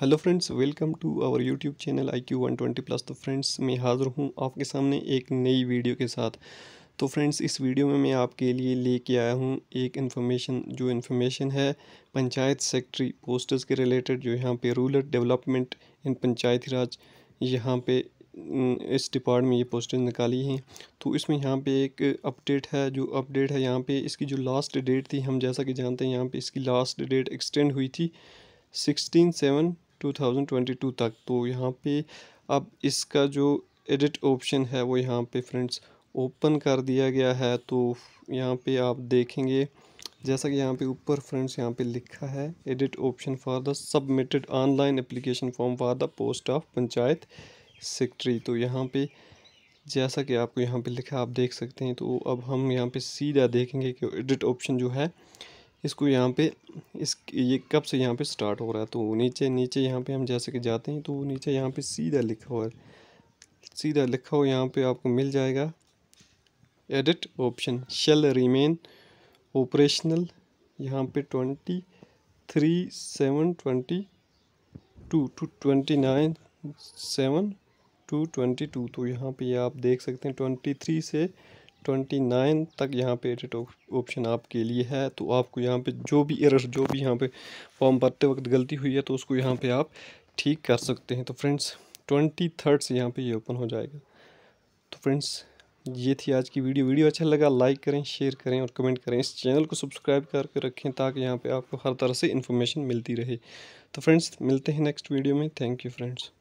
hello friends welcome to our YouTube channel I Q one twenty plus तो friends मैं हाज़िर हूँ आपके सामने एक नई वीडियो के साथ तो फ्रेंड्स इस वीडियो में मैं आपके लिए लेके आया हूँ एक इन्फॉर्मेशन जो इन्फॉर्मेशन है पंचायत सेक्रेटरी पोस्टर्स के रिलेटेड जो यहाँ पे रूरल डेवलपमेंट इन पंचायती राज यहाँ पे इस डिपार्ट में ये पोस्टर निकाली हैं तो इसमें यहाँ पे एक अपडेट है जो अपडेट है यहाँ पे इसकी जो लास्ट डेट थी हम जैसा कि जानते हैं यहाँ पे इसकी लास्ट डेट एक्सटेंड हुई थी सिक्सटीन सेवन 2022 तक तो यहाँ पे अब इसका जो एडिट ऑप्शन है वो यहाँ पे फ्रेंड्स ओपन कर दिया गया है तो यहाँ पे आप देखेंगे जैसा कि यहाँ पे ऊपर फ्रेंड्स यहाँ पे लिखा है edit option for the submitted online application form for the post of panchayat secretary तो यहाँ पे जैसा कि आपको यहाँ पे लिखा आप देख सकते हैं तो अब हम यहाँ पे सीधा देखेंगे कि एडिट ऑप्शन जो है इसको यहाँ पे इस ये कब से यहाँ पे स्टार्ट हो रहा है तो नीचे नीचे यहाँ पे हम जैसे कि जाते हैं तो नीचे यहाँ पे सीधा लिखा हुआ है सीधा लिखा हुआ यहाँ पे आपको मिल जाएगा edit option shall remain operational यहाँ पे twenty three seven twenty two two twenty nine seven two twenty two तो यहाँ पे आप देख सकते हैं ट्वेंटी थ्री से ट्वेंटी नाइन तक यहाँ पे एडिट ऑप्शन आपके लिए है तो आपको यहाँ पे जो भी एरर जो भी यहाँ पे फॉर्म भरते वक्त गलती हुई है तो उसको यहाँ पे आप ठीक कर सकते हैं तो फ्रेंड्स ट्वेंटी थर्ड से यहाँ पे ये यह ओपन हो जाएगा तो फ्रेंड्स ये थी आज की वीडियो वीडियो अच्छा लगा लाइक करें शेयर करें और कमेंट करें इस चैनल को सब्सक्राइब करके रखें ताकि यहाँ पर आपको हर तरह से इन्फॉर्मेशन मिलती रहे तो फ्रेंड्स मिलते हैं नेक्स्ट वीडियो में थैंक यू फ्रेंड्स